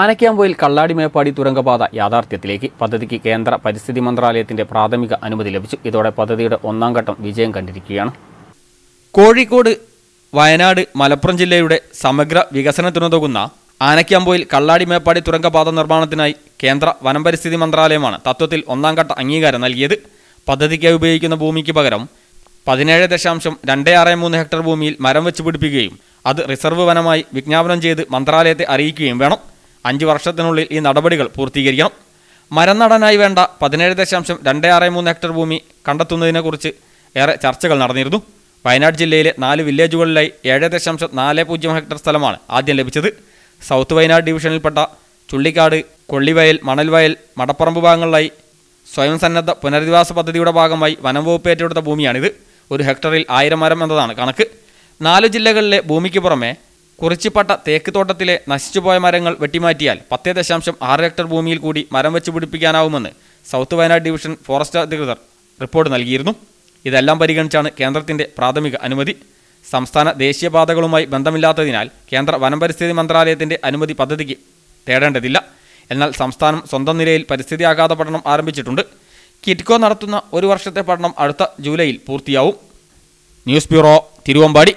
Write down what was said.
ആനക്കാമ്പൊയിൽ കള്ളാടി മേപ്പാടി തുരങ്കപാത യാഥാർത്ഥ്യത്തിലേക്ക് പദ്ധതിക്ക് കേന്ദ്ര പരിസ്ഥിതി മന്ത്രാലയത്തിന്റെ പ്രാഥമിക അനുമതി ലഭിച്ചു ഇതോടെ പദ്ധതിയുടെ ഒന്നാം ഘട്ടം വിജയം കണ്ടിരിക്കുകയാണ് കോഴിക്കോട് വയനാട് മലപ്പുറം ജില്ലയുടെ സമഗ്ര വികസനത്തിനുതകുന്ന ആനക്കാമ്പൊയിൽ കള്ളാടി മേപ്പാടി തുരങ്കപാത നിർമ്മാണത്തിനായി കേന്ദ്ര വനം പരിസ്ഥിതി മന്ത്രാലയമാണ് തത്വത്തിൽ ഒന്നാം ഘട്ട അംഗീകാരം നൽകിയത് പദ്ധതിക്കായി ഉപയോഗിക്കുന്ന ഭൂമിക്ക് പകരം പതിനേഴ് ദശാംശം രണ്ട് ആറ് മൂന്ന് ഹെക്ടർ ഭൂമിയിൽ മരം വെച്ച് പിടിപ്പിക്കുകയും അത് റിസർവ് വനമായി വിജ്ഞാപനം ചെയ്ത് മന്ത്രാലയത്തെ അറിയിക്കുകയും വേണം അഞ്ച് വർഷത്തിനുള്ളിൽ ഈ നടപടികൾ പൂർത്തീകരിക്കണം മരം നടാനായി വേണ്ട പതിനേഴ് ദശാംശം രണ്ട് ആറ് മൂന്ന് ഹെക്ടർ ഭൂമി കണ്ടെത്തുന്നതിനെക്കുറിച്ച് ഏറെ ചർച്ചകൾ നടന്നിരുന്നു വയനാട് ജില്ലയിലെ നാല് വില്ലേജുകളിലായി ഏഴ് ദശാംശം നാല് പൂജ്യം ഹെക്ടർ സ്ഥലമാണ് ആദ്യം ലഭിച്ചത് സൗത്ത് വയനാട് ഡിവിഷനിൽപ്പെട്ട ചുള്ളിക്കാട് കൊള്ളിവയൽ മണൽവയൽ മടപ്പറമ്പ് ഭാഗങ്ങളിലായി സ്വയം സന്നദ്ധ പുനരധിവാസ പദ്ധതിയുടെ ഭാഗമായി വനം വകുപ്പ് ഏറ്റെടുത്ത ഭൂമിയാണിത് ഒരു ഹെക്ടറിൽ ആയിരം മരം എന്നതാണ് കണക്ക് നാല് ജില്ലകളിലെ ഭൂമിക്ക് പുറമെ കുറിച്ചിപ്പട്ട തേക്ക് തോട്ടത്തിലെ നശിച്ചുപോയ മരങ്ങൾ വെട്ടിമാറ്റിയാൽ പത്തേ ദശാംശം ആറ് ഹെക്ടർ ഭൂമിയിൽ കൂടി മരം വെച്ച് പിടിപ്പിക്കാനാവുമെന്ന് സൗത്ത് വയനാട് ഡിവിഷൻ ഫോറസ്റ്റ് അധികൃതർ റിപ്പോർട്ട് നൽകിയിരുന്നു ഇതെല്ലാം പരിഗണിച്ചാണ് കേന്ദ്രത്തിൻ്റെ പ്രാഥമിക അനുമതി സംസ്ഥാന ദേശീയപാതകളുമായി ബന്ധമില്ലാത്തതിനാൽ കേന്ദ്ര വനം പരിസ്ഥിതി മന്ത്രാലയത്തിൻ്റെ അനുമതി പദ്ധതിക്ക് തേടേണ്ടതില്ല എന്നാൽ സംസ്ഥാനം സ്വന്തം നിലയിൽ പരിസ്ഥിതി ആഘാത പഠനം ആരംഭിച്ചിട്ടുണ്ട് കിറ്റ്കോ നടത്തുന്ന ഒരു വർഷത്തെ പഠനം അടുത്ത ജൂലൈയിൽ പൂർത്തിയാവും ന്യൂസ് ബ്യൂറോ തിരുവമ്പാടി